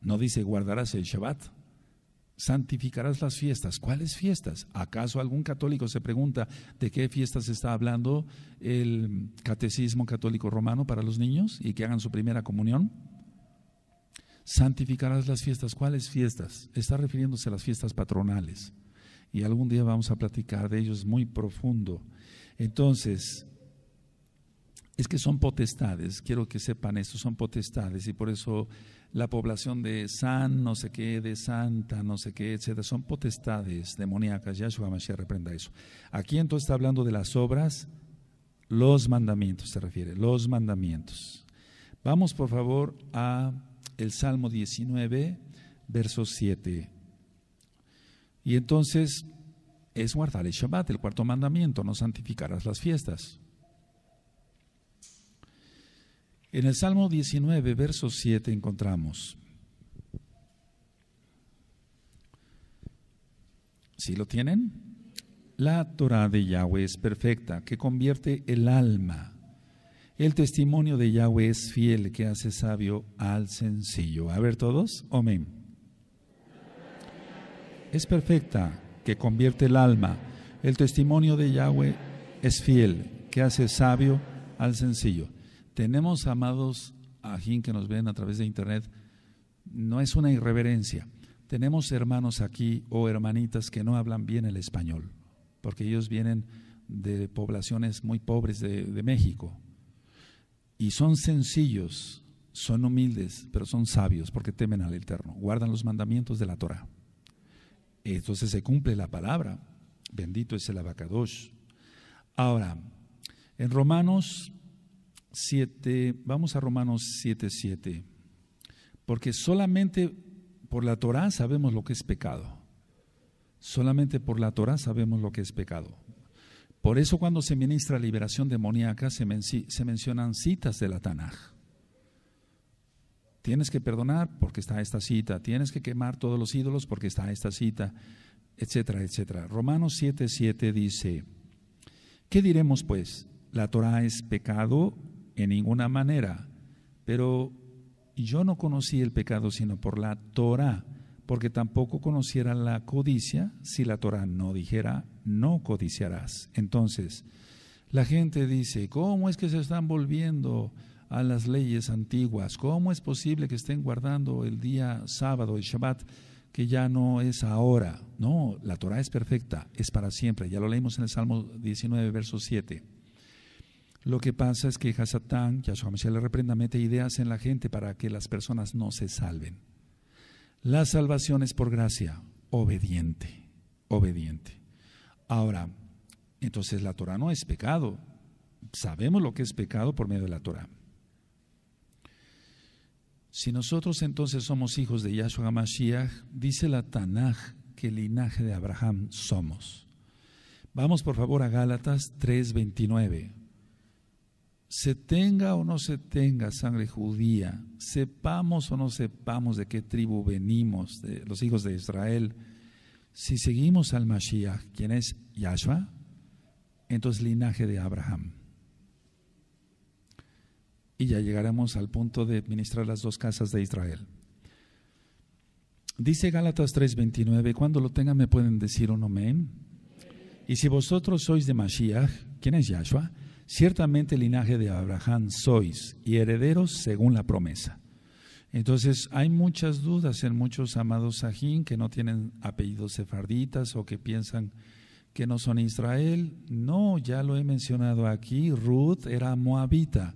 No dice guardarás el Shabbat santificarás las fiestas. ¿Cuáles fiestas? ¿Acaso algún católico se pregunta de qué fiestas está hablando el catecismo católico romano para los niños y que hagan su primera comunión? Santificarás las fiestas. ¿Cuáles fiestas? Está refiriéndose a las fiestas patronales. Y algún día vamos a platicar de ellos muy profundo. Entonces, es que son potestades, quiero que sepan eso, son potestades y por eso la población de San, no sé qué, de Santa, no sé qué, etcétera, son potestades demoníacas, Yahshua Mashiach reprenda eso. Aquí entonces está hablando de las obras, los mandamientos se refiere, los mandamientos. Vamos por favor a el Salmo 19, verso 7. Y entonces es guardar el Shabbat, el cuarto mandamiento, no santificarás las fiestas. En el Salmo 19, verso 7 encontramos, Si lo tienen? La Torah de Yahweh es perfecta, que convierte el alma. El testimonio de Yahweh es fiel, que hace sabio al sencillo. A ver todos, amén. Es perfecta, que convierte el alma. El testimonio de Yahweh es fiel, que hace sabio al sencillo tenemos, amados a quien que nos ven a través de internet, no es una irreverencia. Tenemos hermanos aquí o hermanitas que no hablan bien el español, porque ellos vienen de poblaciones muy pobres de, de México. Y son sencillos, son humildes, pero son sabios porque temen al Eterno, guardan los mandamientos de la Torah. Entonces se cumple la palabra. Bendito es el abacadosh. Ahora, en Romanos 7, vamos a Romanos 7, 7. Porque solamente por la Torah sabemos lo que es pecado. Solamente por la Torah sabemos lo que es pecado. Por eso cuando se ministra liberación demoníaca se, mencionan citas de la Tanaj. Tienes que perdonar porque está esta cita, tienes que quemar todos los ídolos porque está esta cita, etcétera, etcétera. Romanos 7, 7 dice, ¿qué diremos pues? ¿La Torah es pecado en ninguna manera, pero yo no conocí el pecado sino por la Torah, porque tampoco conociera la codicia si la Torah no dijera no codiciarás. Entonces, la gente dice, ¿cómo es que se están volviendo a las leyes antiguas? ¿Cómo es posible que estén guardando el día sábado, y Shabbat, que ya no es ahora? No, la Torah es perfecta, es para siempre. Ya lo leímos en el Salmo 19, verso 7. Lo que pasa es que satán Yahshua Mashiach le reprenda, mete ideas en la gente para que las personas no se salven. La salvación es por gracia, obediente, obediente. Ahora, entonces la Torah no es pecado. Sabemos lo que es pecado por medio de la Torah. Si nosotros entonces somos hijos de Yahshua Mashiach, dice la Tanaj que el linaje de Abraham somos. Vamos por favor a Gálatas 3:29 se tenga o no se tenga sangre judía, sepamos o no sepamos de qué tribu venimos, de los hijos de Israel, si seguimos al Mashiach, quien es Yahshua, entonces linaje de Abraham. Y ya llegaremos al punto de administrar las dos casas de Israel. Dice Gálatas 3:29, cuando lo tengan me pueden decir un amén. Y si vosotros sois de Mashiach, ¿quién es Yahshua? Ciertamente linaje de Abraham sois y herederos según la promesa. Entonces hay muchas dudas en muchos amados sajín que no tienen apellidos sefarditas o que piensan que no son Israel. No, ya lo he mencionado aquí, Ruth era moabita.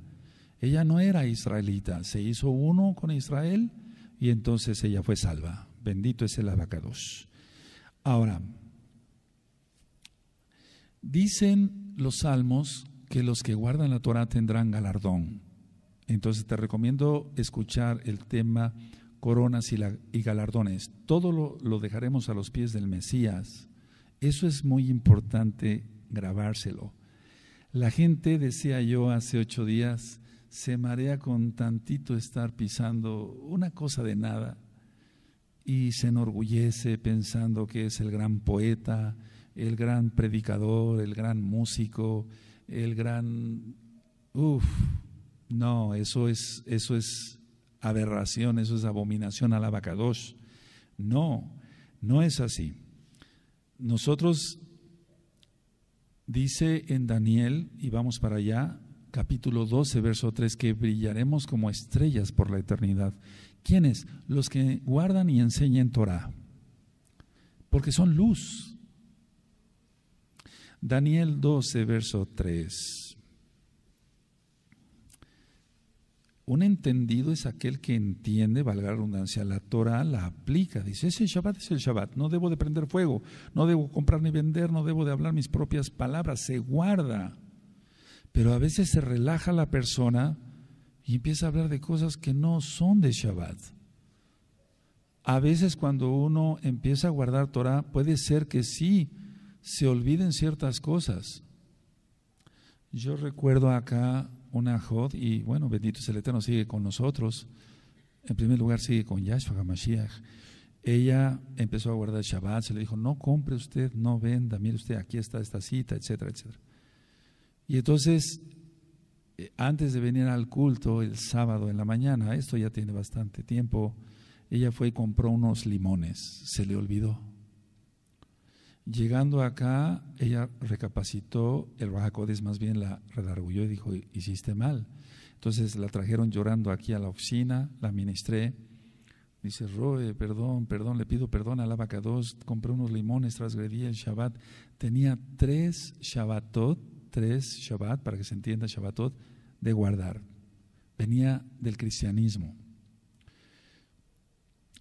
Ella no era israelita, se hizo uno con Israel y entonces ella fue salva. Bendito es el abacados. Ahora, dicen los salmos que los que guardan la Torah tendrán galardón. Entonces te recomiendo escuchar el tema coronas y, galardones. Todo lo, lo dejaremos a los pies del Mesías. Eso es muy importante grabárselo. La gente, decía yo hace ocho días, se marea con tantito estar pisando una cosa de nada y se enorgullece pensando que es el gran poeta, el gran predicador, el gran músico, el gran, uff, no, eso es, eso es aberración, eso es abominación vaca dos No, no es así. Nosotros, dice en Daniel, y vamos para allá, capítulo 12, verso 3, que brillaremos como estrellas por la eternidad. ¿Quiénes? Los que guardan y enseñan Torah, porque son luz. Daniel 12, verso 3. Un entendido es aquel que entiende, valga la redundancia, la Torah la aplica. Dice, ese Shabbat es el Shabbat, no debo de prender fuego, no debo comprar ni vender, no debo de hablar mis propias palabras, se guarda. Pero a veces se relaja la persona y empieza a hablar de cosas que no son de Shabbat. A veces cuando uno empieza a guardar Torah, puede ser que sí, se olviden ciertas cosas. Yo recuerdo acá una Jod, y bueno, bendito es el Eterno, sigue con nosotros. En primer lugar, sigue con Yahshua HaMashiach. Ella empezó a guardar Shabbat, se le dijo, no compre usted, no venda, mire usted, aquí está esta cita, etcétera, etcétera. Y entonces, eh, antes de venir al culto el sábado en la mañana, esto ya tiene bastante tiempo, ella fue y compró unos limones, se le olvidó Llegando acá, ella recapacitó, el Bajacodes más bien la redargulló y dijo, hiciste mal. Entonces la trajeron llorando aquí a la oficina, la ministré. Dice, Roe, perdón, perdón, le pido perdón a vaca abacados, compré unos limones, trasgredí el Shabbat. Tenía tres Shabbatot, tres Shabbat, para que se entienda Shabbatot, de guardar. Venía del cristianismo.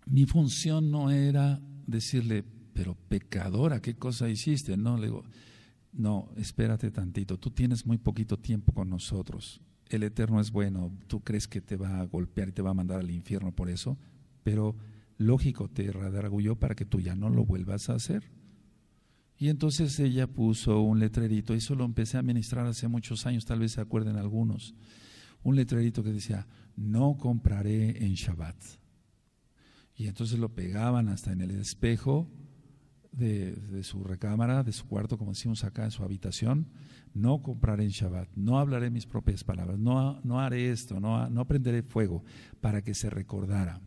Mi función no era decirle, pero pecadora, ¿qué cosa hiciste? No, le digo, no, espérate tantito, tú tienes muy poquito tiempo con nosotros. El Eterno es bueno, tú crees que te va a golpear y te va a mandar al infierno por eso, pero lógico, te orgullo... para que tú ya no lo vuelvas a hacer. Y entonces ella puso un letrerito, eso lo empecé a ministrar hace muchos años, tal vez se acuerden algunos, un letrerito que decía, no compraré en Shabbat. Y entonces lo pegaban hasta en el espejo de, su recámara, de su cuarto, como decimos acá, en su habitación, no compraré en Shabbat, no hablaré mis propias palabras, no, no haré esto, no, no prenderé fuego, para que se recordara.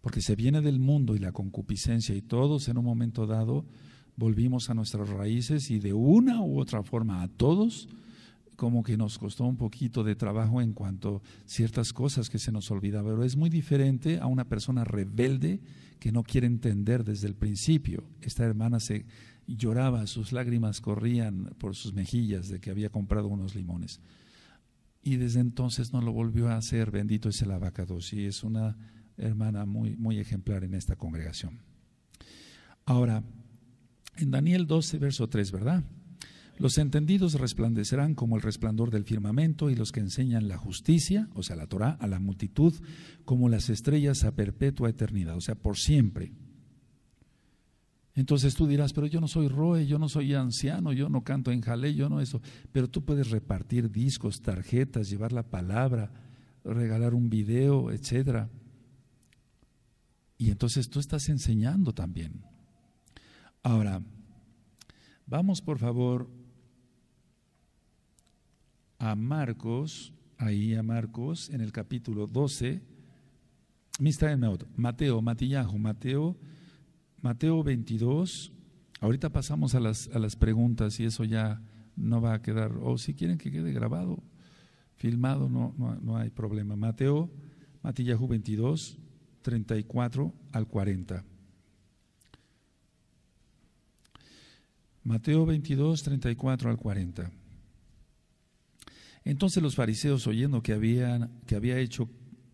Porque se viene del mundo y la concupiscencia y todos en un momento dado volvimos a nuestras raíces y de una u otra forma a todos como que nos costó un poquito de trabajo en cuanto a ciertas cosas que se nos olvidaba, pero es muy diferente a una persona rebelde que no quiere entender desde el principio. Esta hermana se lloraba, sus lágrimas corrían por sus mejillas de que había comprado unos limones. Y desde entonces no lo volvió a hacer, bendito es el abacados, y es una hermana muy, muy ejemplar en esta congregación. Ahora, en Daniel 12, verso 3, ¿verdad? Los entendidos resplandecerán como el resplandor del firmamento y los que enseñan la justicia, o sea, la Torá, a la multitud, como las estrellas a perpetua eternidad, o sea, por siempre. Entonces tú dirás, pero yo no soy Roe, yo no soy anciano, yo no canto en jale, yo no eso. Pero tú puedes repartir discos, tarjetas, llevar la palabra, regalar un video, etcétera. Y entonces tú estás enseñando también. Ahora, vamos por favor a Marcos, ahí a Marcos, en el capítulo 12, Mateo, Matillajo, Mateo, Mateo 22. Ahorita pasamos a las, preguntas y eso ya no va a quedar, o si quieren que quede grabado, filmado, no, no, no hay problema. Mateo, Matillajo 22, 34 al 40. Mateo 22, 34 al 40. Entonces los fariseos, oyendo que, que había hecho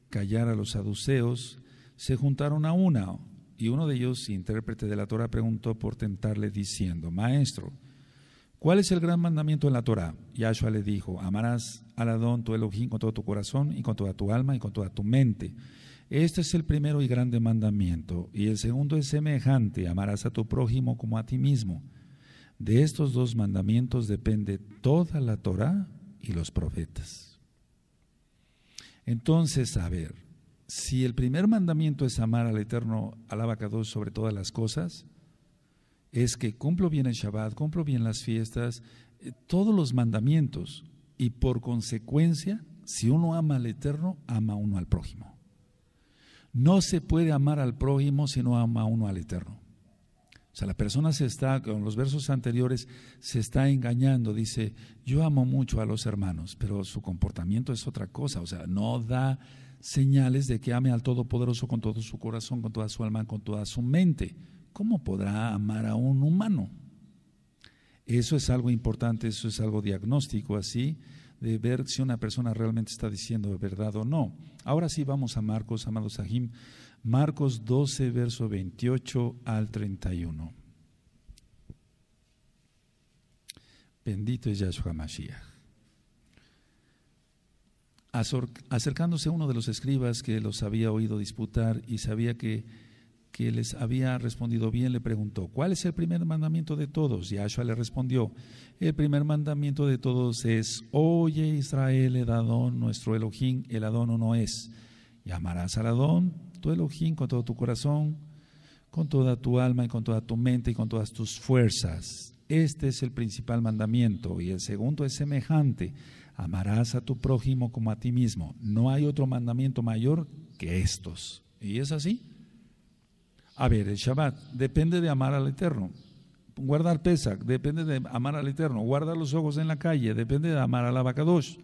callar a los saduceos, se juntaron a una, y uno de ellos, intérprete de la Torah, preguntó por tentarle diciendo, Maestro, ¿cuál es el gran mandamiento en la Torah? Yahshua le dijo, amarás al Adón tu Elohim con todo tu corazón y con toda tu alma y con toda tu mente. Este es el primero y grande mandamiento, y el segundo es semejante, amarás a tu prójimo como a ti mismo. De estos dos mandamientos depende toda la Torah y los profetas. Entonces, a ver, si el primer mandamiento es amar al Eterno, al sobre todas las cosas, es que cumplo bien el Shabbat, cumplo bien las fiestas, eh, todos los mandamientos, y por consecuencia, si uno ama al Eterno, ama uno al prójimo. No se puede amar al prójimo si no ama uno al Eterno. O sea, la persona se está, con los versos anteriores, se está engañando. Dice, yo amo mucho a los hermanos, pero su comportamiento es otra cosa. O sea, no da señales de que ame al Todopoderoso con todo su corazón, con toda su alma, con toda su mente. ¿Cómo podrá amar a un humano? Eso es algo importante, eso es algo diagnóstico así, de ver si una persona realmente está diciendo verdad o no. Ahora sí vamos a Marcos, amados Sahim, Marcos 12, verso 28 al 31. Bendito es Yahshua Mashiach. Acercándose uno de los escribas que los había oído disputar y sabía que, que les había respondido bien, le preguntó, ¿cuál es el primer mandamiento de todos? Yahshua le respondió, el primer mandamiento de todos es, oye Israel, el Adón, nuestro Elohim, el Adón o no es. Llamarás al Adón tu Elohim, con todo tu corazón, con toda tu alma y con toda tu mente y con todas tus fuerzas. Este es el principal mandamiento y el segundo es semejante. Amarás a tu prójimo como a ti mismo. No hay otro mandamiento mayor que estos. ¿Y es así? A ver, el Shabbat depende de amar al Eterno. Guardar Pesach depende de amar al Eterno. Guardar los ojos en la calle depende de amar al Abacadosh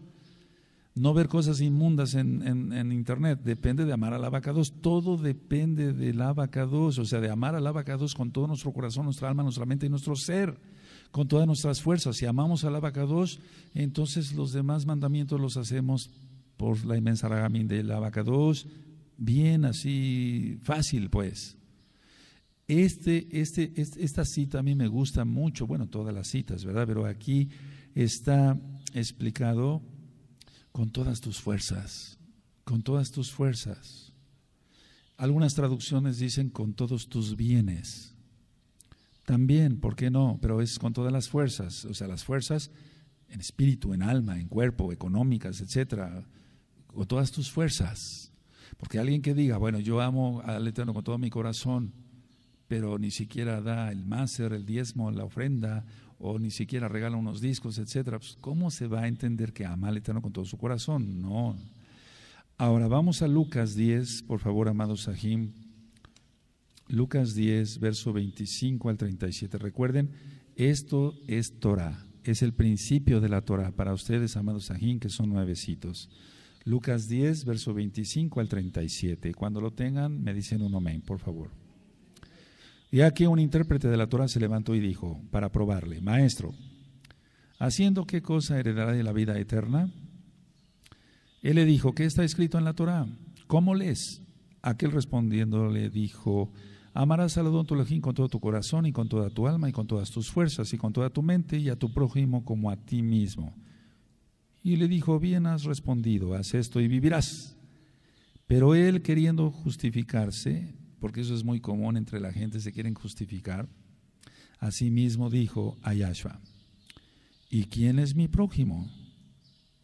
no ver cosas inmundas en, Internet. Depende de amar al 2 Todo depende del abacados, o sea, de amar al 2 con todo nuestro corazón, nuestra alma, nuestra mente y nuestro ser, con todas nuestras fuerzas. Si amamos al 2 entonces los demás mandamientos los hacemos por la inmensa ragamín del 2 bien así, fácil pues. este, este, esta cita a mí me gusta mucho, bueno, todas las citas, ¿verdad? Pero aquí está explicado con todas tus fuerzas, con todas tus fuerzas. Algunas traducciones dicen con todos tus bienes. También, ¿por qué no? Pero es con todas las fuerzas, o sea, las fuerzas en espíritu, en alma, en cuerpo, económicas, etcétera, con todas tus fuerzas. Porque alguien que diga, bueno, yo amo al Eterno con todo mi corazón, pero ni siquiera da el máster, el diezmo, la ofrenda, o ni siquiera regala unos discos, etcétera, pues, ¿cómo se va a entender que ama al Eterno con todo su corazón? No. Ahora vamos a Lucas 10, por favor, amados Sahim. Lucas 10, verso 25 al 37. Recuerden, esto es Torah, es el principio de la Torah para ustedes, amados Sahim, que son nuevecitos. Lucas 10, verso 25 al 37. Cuando lo tengan, me dicen un amén, por favor. Y aquí un intérprete de la Torah se levantó y dijo, para probarle, Maestro, ¿haciendo qué cosa heredará de la vida eterna? Él le dijo, ¿qué está escrito en la Torah? ¿Cómo lees? Aquel respondiendo le dijo, amarás al don tu con todo tu corazón y con toda tu alma y con todas tus fuerzas y con toda tu mente y a tu prójimo como a ti mismo. Y le dijo, bien has respondido, haz esto y vivirás. Pero él, queriendo justificarse, porque eso es muy común entre la gente, se quieren justificar. Asimismo dijo a Yahshua, ¿y quién es mi prójimo?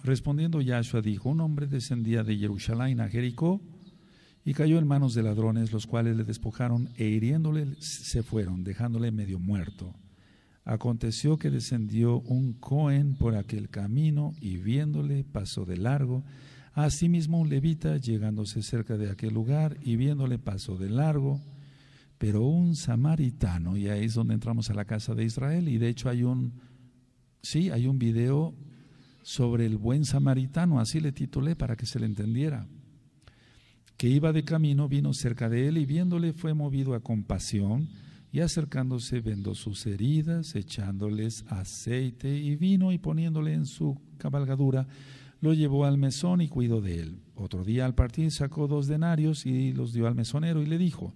Respondiendo Yahshua dijo, un hombre descendía de Jerusalén a Jericó y cayó en manos de ladrones, los cuales le despojaron e hiriéndole se fueron, dejándole medio muerto. Aconteció que descendió un cohen por aquel camino y viéndole pasó de largo Asimismo un levita, llegándose cerca de aquel lugar y viéndole pasó de largo, pero un samaritano, y ahí es donde entramos a la casa de Israel, y de hecho hay un, sí, hay un video sobre el buen samaritano, así le titulé para que se le entendiera, que iba de camino, vino cerca de él y viéndole fue movido a compasión, y acercándose vendó sus heridas, echándoles aceite y vino y poniéndole en su cabalgadura, lo llevó al mesón y cuidó de él. Otro día al partir sacó dos denarios y los dio al mesonero y le dijo,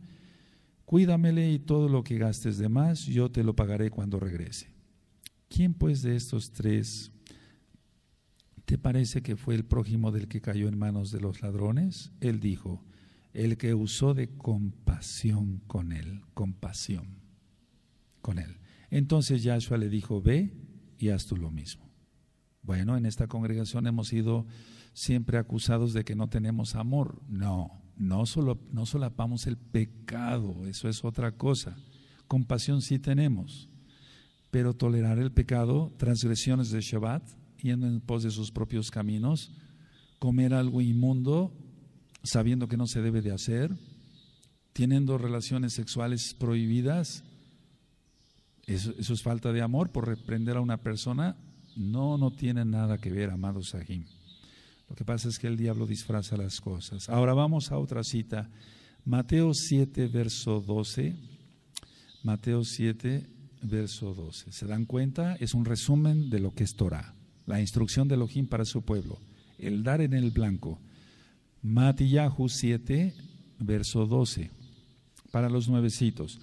cuídamele y todo lo que gastes de más yo te lo pagaré cuando regrese. ¿Quién pues de estos tres te parece que fue el prójimo del que cayó en manos de los ladrones? Él dijo, el que usó de compasión con él, compasión con él. Entonces Yahshua le dijo, ve y haz tú lo mismo. Bueno, en esta congregación hemos sido siempre acusados de que no tenemos amor. No, no, solo, no solapamos el pecado, eso es otra cosa. Compasión sí tenemos, pero tolerar el pecado, transgresiones de Shabbat, yendo en pos de sus propios caminos, comer algo inmundo, sabiendo que no se debe de hacer, teniendo relaciones sexuales prohibidas, eso, eso es falta de amor por reprender a una persona no, no tiene nada que ver, amado Sahim. Lo que pasa es que el diablo disfraza las cosas. Ahora vamos a otra cita. Mateo 7, verso 12. Mateo 7, verso 12. ¿Se dan cuenta? Es un resumen de lo que es Torah. La instrucción de Elohim para su pueblo. El dar en el blanco. Matiyahu 7, verso 12. Para los nuevecitos.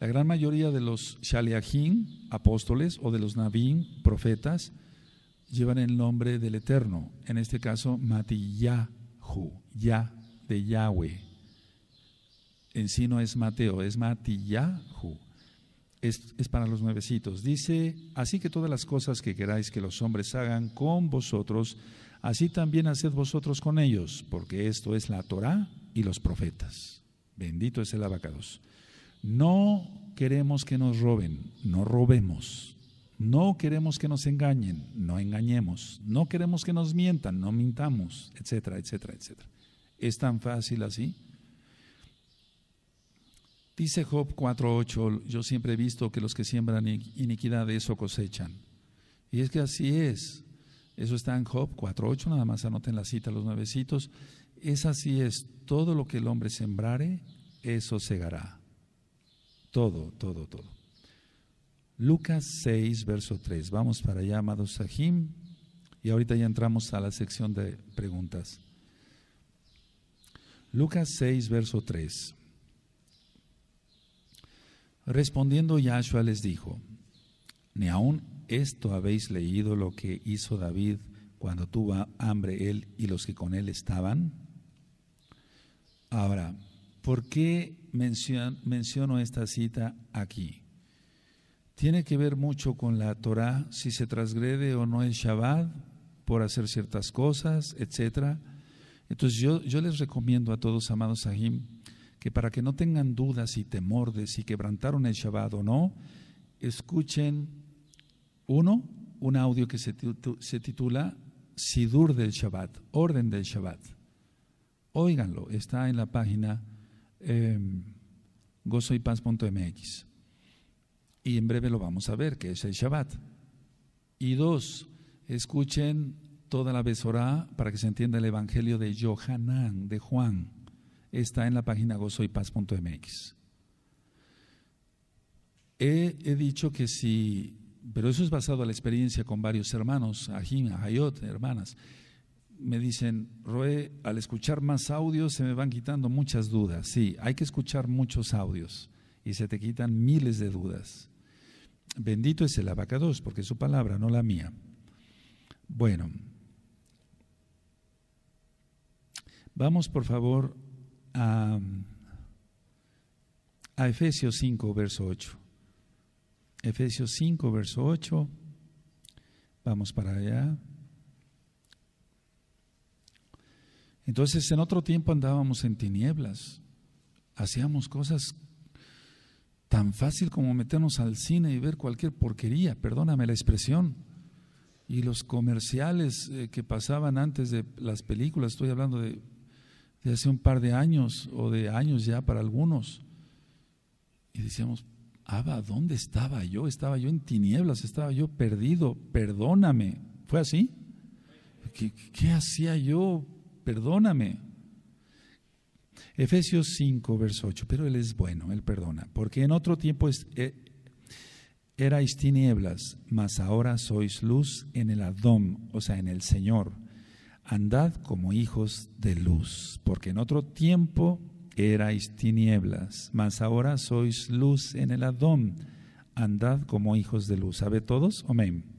La gran mayoría de los shaleachim, apóstoles, o de los Nabín, profetas, llevan el nombre del Eterno, en este caso Matiyahu, Ya de Yahweh. En sí no es Mateo, es Matiyahu. Es, es para los nuevecitos. Dice, así que todas las cosas que queráis que los hombres hagan con vosotros, así también haced vosotros con ellos, porque esto es la Torá y los profetas. Bendito es el abacados. No queremos que nos roben, no robemos. No queremos que nos engañen, no engañemos. No queremos que nos mientan, no mintamos, etcétera, etcétera, etcétera. ¿Es tan fácil así? Dice Job 4.8, yo siempre he visto que los que siembran iniquidad eso cosechan. Y es que así es. Eso está en Job 4.8, nada más anoten la cita los nuevecitos. Es así es, todo lo que el hombre sembrare, eso segará. Todo, todo, todo. Lucas 6, verso 3. Vamos para allá, amados Sahim. Y ahorita ya entramos a la sección de preguntas. Lucas 6, verso 3. Respondiendo Yahshua les dijo, ni aún esto habéis leído lo que hizo David cuando tuvo hambre él y los que con él estaban. Ahora, ¿Por qué menciono esta cita aquí? Tiene que ver mucho con la Torah, si se transgrede o no el Shabbat por hacer ciertas cosas, etc. Entonces yo, les recomiendo a todos, amados Sahim, que para que no tengan dudas y temor de si quebrantaron el Shabbat o no, escuchen, uno, un audio que se, titula Sidur del Shabbat, Orden del Shabbat. Óiganlo, está en la página Em, gozoypaz.mx. Y en breve lo vamos a ver, que es el Shabbat. Y dos, escuchen toda la Besorá para que se entienda el Evangelio de Johanán, de Juan. Está en la página gozoypaz.mx. He, dicho que si, pero eso es basado en la experiencia con varios hermanos, Ajim, Ayot hermanas me dicen, Roe, al escuchar más audios se me van quitando muchas dudas. Sí, hay que escuchar muchos audios y se te quitan miles de dudas. Bendito es el abacados, porque es su palabra, no la mía. Bueno, vamos por favor a, a Efesios 5, verso 8. Efesios 5, verso 8. Vamos para allá. Entonces en otro tiempo andábamos en tinieblas, hacíamos cosas tan fácil como meternos al cine y ver cualquier porquería, perdóname la expresión, y los comerciales eh, que pasaban antes de las películas, estoy hablando de, hace un par de años o de años ya para algunos, y decíamos, Abba, ¿dónde estaba yo? Estaba yo en tinieblas, estaba yo perdido, perdóname. ¿Fue así? qué hacía yo? perdóname. Efesios 5, verso 8, pero Él es bueno, Él perdona, porque en otro tiempo es, eh, erais tinieblas, mas ahora sois luz en el Adón, o sea, en el Señor. Andad como hijos de luz, porque en otro tiempo erais tinieblas, mas ahora sois luz en el Adón. Andad como hijos de luz. ¿Sabe todos? Amén.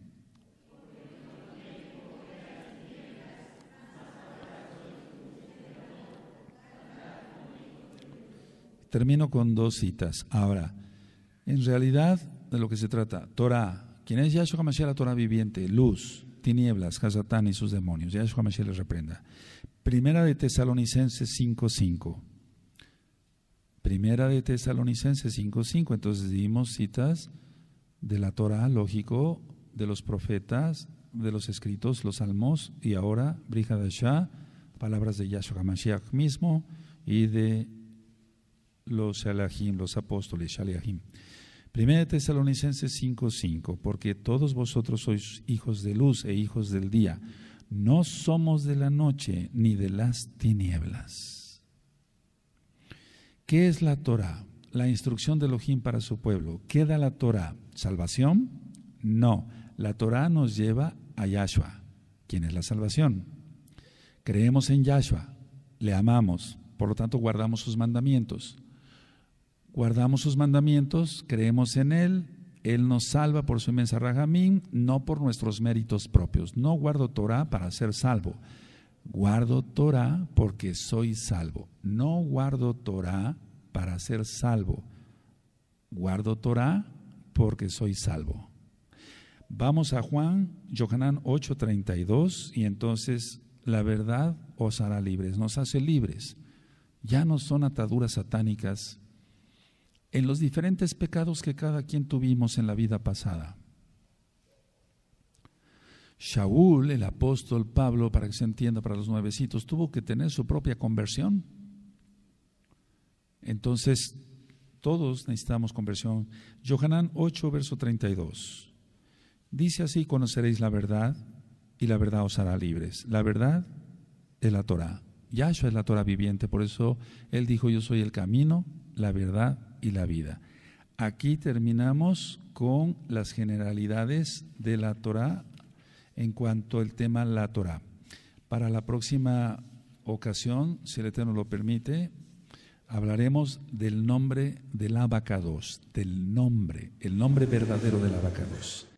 termino con dos citas. Ahora, en realidad, de lo que se trata, Torah, quien es Yahshua Mashiach, la Torah viviente, luz, tinieblas, Hazatán y sus demonios, Yahshua Mashiach les reprenda. Primera de Tesalonicenses 5.5. Primera de Tesalonicenses 5.5. Entonces dimos citas de la Torah, lógico, de los profetas, de los escritos, los salmos, y ahora Shah, palabras de Yahshua Mashiach mismo y de los Shalahim, los apóstoles, Shalahim. Primera de Tesalonicenses 5:5, porque todos vosotros sois hijos de luz e hijos del día. No somos de la noche ni de las tinieblas. ¿Qué es la Torah? La instrucción de Elohim para su pueblo. ¿Qué da la Torah? ¿Salvación? No. La Torah nos lleva a Yahshua, ¿Quién es la salvación. Creemos en Yahshua, le amamos, por lo tanto guardamos sus mandamientos guardamos sus mandamientos, creemos en Él, Él nos salva por su inmensa rajamín, no por nuestros méritos propios. No guardo Torah para ser salvo. Guardo Torah porque soy salvo. No guardo Torah para ser salvo. Guardo Torah porque soy salvo. Vamos a Juan, Johanán 8:32, y entonces la verdad os hará libres, nos hace libres. Ya no son ataduras satánicas en los diferentes pecados que cada quien tuvimos en la vida pasada. Shaul, el apóstol Pablo, para que se entienda para los nuevecitos, tuvo que tener su propia conversión. Entonces, todos necesitamos conversión. Johanán 8, verso 32. Dice así, conoceréis la verdad y la verdad os hará libres. La verdad es la Torah. Yahshua es la Torah viviente, por eso él dijo, yo soy el camino, la verdad y la vida. Aquí terminamos con las generalidades de la Torah en cuanto al tema la Torah. Para la próxima ocasión, si el Eterno lo permite, hablaremos del nombre del abacados, del nombre, el nombre verdadero del abacados.